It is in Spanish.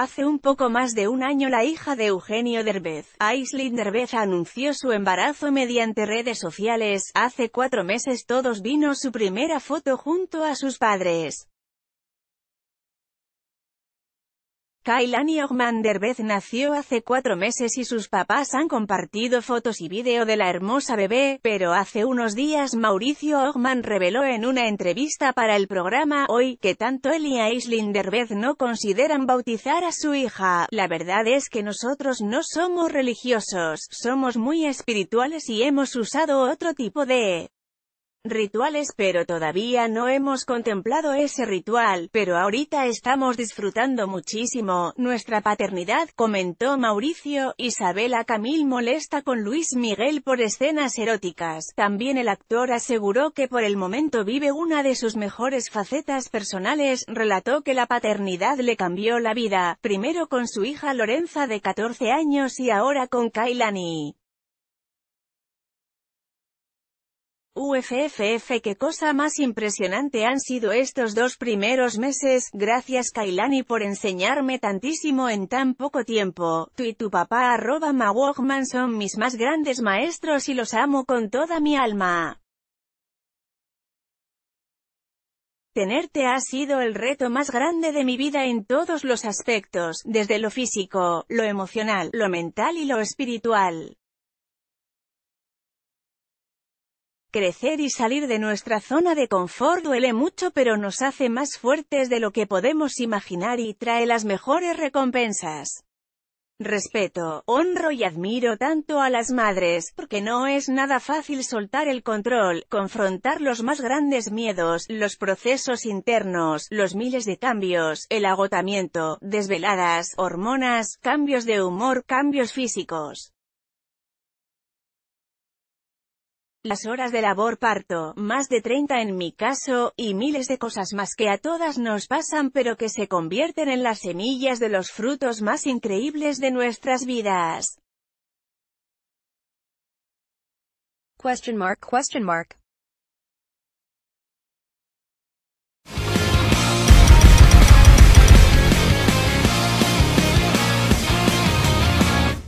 Hace un poco más de un año la hija de Eugenio Derbez, Aislinn Derbez anunció su embarazo mediante redes sociales, hace cuatro meses todos vino su primera foto junto a sus padres. Kailani Derbez nació hace cuatro meses y sus papás han compartido fotos y vídeo de la hermosa bebé, pero hace unos días Mauricio Ogman reveló en una entrevista para el programa Hoy, que tanto él y Aislin Derbez no consideran bautizar a su hija. La verdad es que nosotros no somos religiosos, somos muy espirituales y hemos usado otro tipo de rituales pero todavía no hemos contemplado ese ritual, pero ahorita estamos disfrutando muchísimo nuestra paternidad, comentó Mauricio, Isabela Camil molesta con Luis Miguel por escenas eróticas, también el actor aseguró que por el momento vive una de sus mejores facetas personales, relató que la paternidad le cambió la vida, primero con su hija Lorenza de 14 años y ahora con Kailani. UFFF qué cosa más impresionante han sido estos dos primeros meses, gracias Kailani por enseñarme tantísimo en tan poco tiempo, tú y tu papá arroba Mawogman son mis más grandes maestros y los amo con toda mi alma. Tenerte ha sido el reto más grande de mi vida en todos los aspectos, desde lo físico, lo emocional, lo mental y lo espiritual. crecer y salir de nuestra zona de confort duele mucho pero nos hace más fuertes de lo que podemos imaginar y trae las mejores recompensas. Respeto, honro y admiro tanto a las madres, porque no es nada fácil soltar el control, confrontar los más grandes miedos, los procesos internos, los miles de cambios, el agotamiento, desveladas, hormonas, cambios de humor, cambios físicos. las horas de labor parto, más de 30 en mi caso, y miles de cosas más que a todas nos pasan pero que se convierten en las semillas de los frutos más increíbles de nuestras vidas.